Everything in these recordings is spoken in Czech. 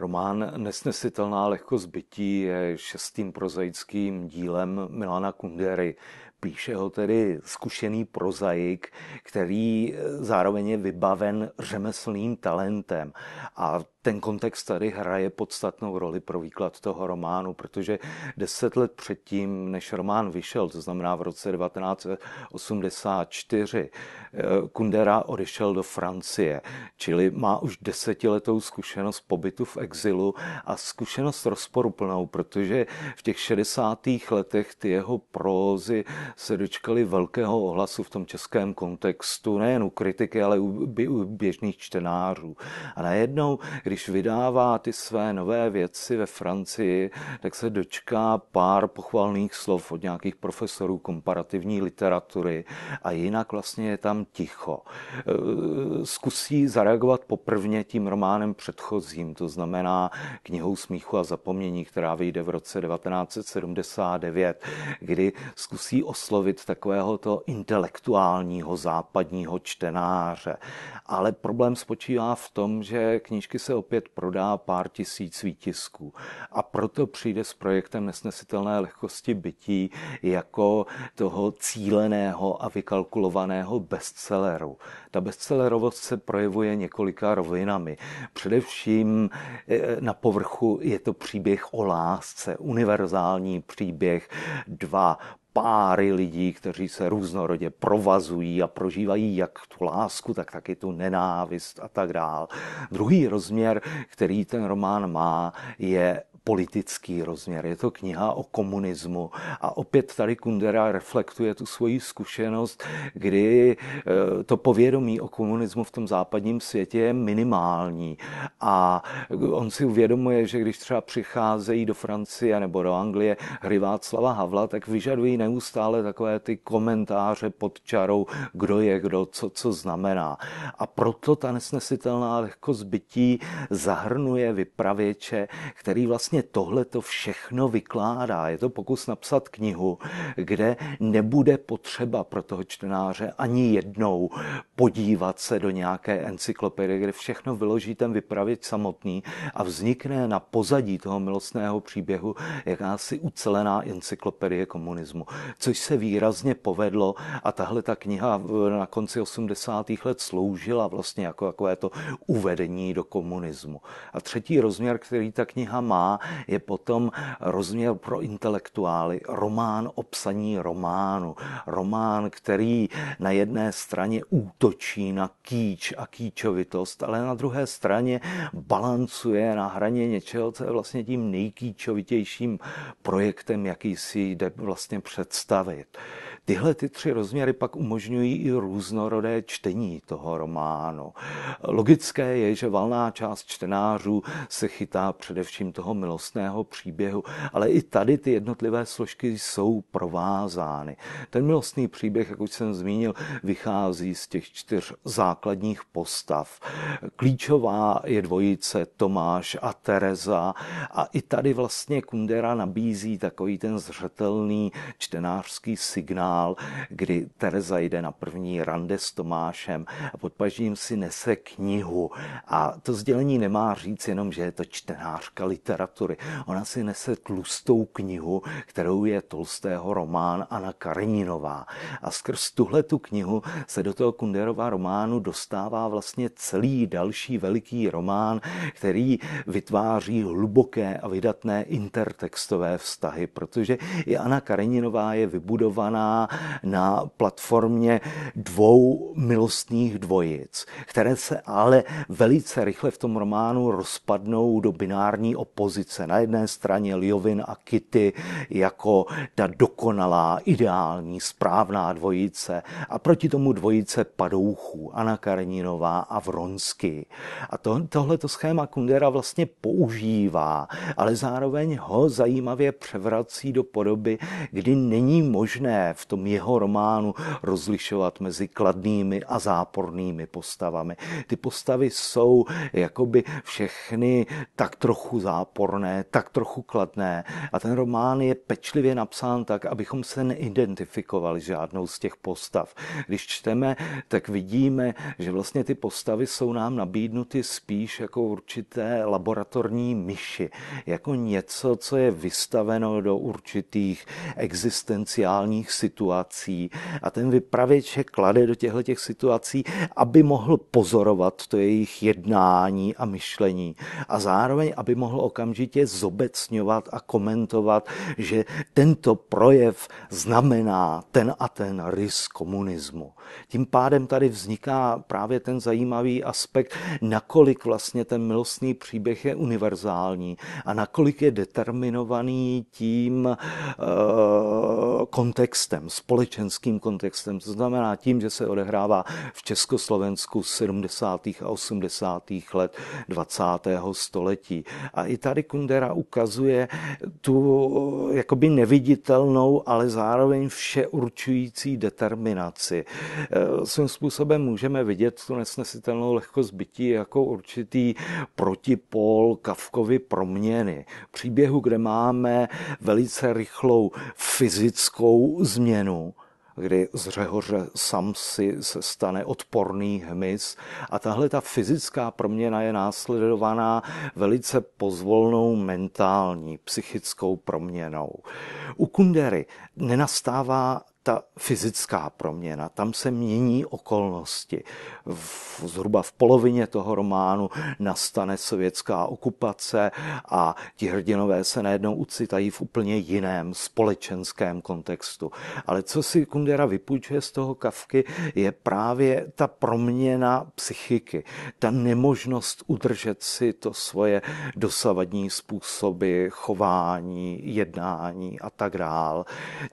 Román Nesnesitelná lehkost bytí je šestým prozaickým dílem Milana Kundery. Píše ho tedy zkušený prozaik, který e, zároveň je vybaven řemeslným talentem. A ten kontext tady hraje podstatnou roli pro výklad toho románu, protože deset let předtím, než román vyšel, to znamená v roce 1984, e, Kundera odešel do Francie, čili má už desetiletou zkušenost pobytu v exilu a zkušenost rozporuplnou, protože v těch 60. letech ty jeho prózy se dočkali velkého ohlasu v tom českém kontextu, nejen u kritiky, ale u běžných čtenářů. A najednou, když vydává ty své nové věci ve Francii, tak se dočká pár pochvalných slov od nějakých profesorů komparativní literatury a jinak vlastně je tam ticho. E, zkusí zareagovat poprvně tím románem předchozím, to znamená knihou smíchu a zapomnění, která vyjde v roce 1979, kdy zkusí os oslovit takového to intelektuálního západního čtenáře. Ale problém spočívá v tom, že knížky se opět prodá pár tisíc výtisků a proto přijde s projektem nesnesitelné lehkosti bytí jako toho cíleného a vykalkulovaného bestselleru. Ta bestsellerovost se projevuje několika rovinami. Především e, na povrchu je to příběh o lásce, univerzální příběh. Dva, páry lidí, kteří se různorodě provazují a prožívají jak tu lásku, tak taky tu nenávist a tak dál. Druhý rozměr, který ten román má, je politický rozměr. Je to kniha o komunismu a opět tady Kundera reflektuje tu svoji zkušenost, kdy e, to povědomí o komunismu v tom západním světě je minimální a on si uvědomuje, že když třeba přicházejí do Francie nebo do Anglie hry Václava Havla, tak vyžadují neustále takové ty komentáře pod čarou, kdo je kdo, co co znamená. A proto ta nesnesitelná lehkost bytí zahrnuje vypravěče, který vlastně vlastně tohle to všechno vykládá. Je to pokus napsat knihu, kde nebude potřeba pro toho čtenáře ani jednou podívat se do nějaké encyklopedie, kde všechno vyloží ten vypravěč samotný a vznikne na pozadí toho milostného příběhu jakási ucelená encyklopedie komunismu, což se výrazně povedlo a tahle ta kniha na konci 80. let sloužila vlastně jako takové to uvedení do komunismu. A třetí rozměr, který ta kniha má, je potom rozměr pro intelektuály, román o psaní románu, román, který na jedné straně útočí na kýč a kýčovitost, ale na druhé straně balancuje na hraně něčeho, co je vlastně tím nejkýčovitějším projektem, jaký si jde vlastně představit. Tyhle ty tři rozměry pak umožňují i různorodé čtení toho románu. Logické je, že valná část čtenářů se chytá především toho milostného příběhu, ale i tady ty jednotlivé složky jsou provázány. Ten milostný příběh, jak už jsem zmínil, vychází z těch čtyř základních postav. Klíčová je dvojice Tomáš a Tereza a i tady vlastně Kundera nabízí takový ten zřetelný čtenářský signál, král, kdy Tereza jde na první rande s Tomášem a pod pažím si nese knihu. A to sdělení nemá říct jenom, že je to čtenářka literatury. Ona si nese tlustou knihu, kterou je Tolstého román Anna Kareninová. A skrz tuhle tu knihu se do toho Kunderova románu dostává vlastně celý další veliký román, který vytváří hluboké a vydatné intertextové vztahy, protože i Anna Kareninová je vybudovaná na, platformě dvou milostných dvojic, které se ale velice rychle v tom románu rozpadnou do binární opozice. Na jedné straně Liovin a Kitty jako ta dokonalá, ideální, správná dvojice a proti tomu dvojice padouchů Anna Karninová a Vronsky. A to, tohleto schéma Kundera vlastně používá, ale zároveň ho zajímavě převrací do podoby, kdy není možné v tom jeho románu rozlišovat mezi kladnými a zápornými postavami. Ty postavy jsou jakoby všechny tak trochu záporné, tak trochu kladné a ten román je pečlivě napsán tak, abychom se neidentifikovali žádnou z těch postav. Když čteme, tak vidíme, že vlastně ty postavy jsou nám nabídnuty spíš jako určité laboratorní myši, jako něco, co je vystaveno do určitých existenciálních situací situací a ten vypravěč je klade do těchto těch situací, aby mohl pozorovat to jejich jednání a myšlení a zároveň, aby mohl okamžitě zobecňovat a komentovat, že tento projev znamená ten a ten rys komunismu. Tím pádem tady vzniká právě ten zajímavý aspekt, nakolik vlastně ten milostný příběh je univerzální a nakolik je determinovaný tím e, kontextem, společenským kontextem, to znamená tím, že se odehrává v Československu 70. a 80. let 20. století. A i tady Kundera ukazuje tu eh, jakoby neviditelnou, ale zároveň vše určující determinaci. Eh, svým způsobem můžeme vidět tu nesnesitelnou lehkost bytí jako určitý protipol Kavkovi proměny. Příběhu, kde máme velice rychlou fyzickou změnu, změnu, kdy z řehoře si se stane odporný hmyz. A tahle ta fyzická proměna je následovaná velice pozvolnou mentální, psychickou proměnou. U Kundery nenastává ta fyzická proměna. Tam se mění okolnosti. V, zhruba v polovině toho románu nastane sovětská okupace a ti hrdinové se najednou ucitají v úplně jiném společenském kontextu. Ale co si Kundera vypůjčuje z toho kavky, je právě ta proměna psychiky, ta nemožnost udržet si to svoje dosavadní způsoby chování, jednání a tak dál.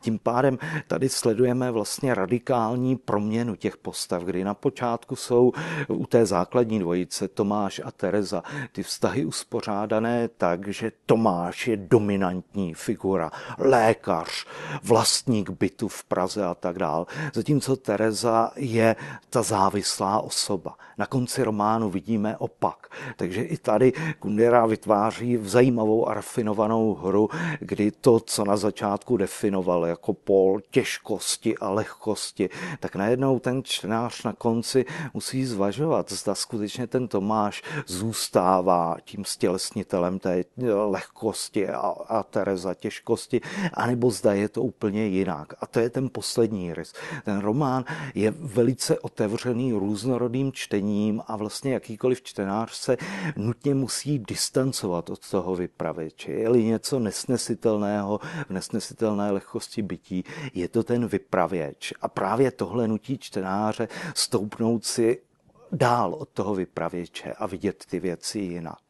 Tím pádem tady sledujeme vlastně radikální proměnu těch postav, kdy na počátku jsou u té základní dvojice Tomáš a Tereza ty vztahy uspořádané tak, že Tomáš je dominantní figura, lékař, vlastník bytu v Praze a tak dál, zatímco Tereza je ta závislá osoba. Na konci románu vidíme opak, takže i tady Kundera vytváří zajímavou a rafinovanou hru, kdy to, co na začátku definoval jako pol těžko lehkosti a lehkosti, tak najednou ten čtenář na konci musí zvažovat, zda skutečně ten Tomáš zůstává tím stělesnitelem té eh, lehkosti a, a Tereza těžkosti, anebo zda je to úplně jinak. A to je ten poslední rys. Ten román je velice otevřený různorodým čtením a vlastně jakýkoliv čtenář se nutně musí distancovat od toho vypravěče. Je-li něco nesnesitelného, v nesnesitelné lehkosti bytí, je to ten ten vypravěč. A právě tohle nutí čtenáře stoupnout si dál od toho vypravěče a vidět ty věci jinak.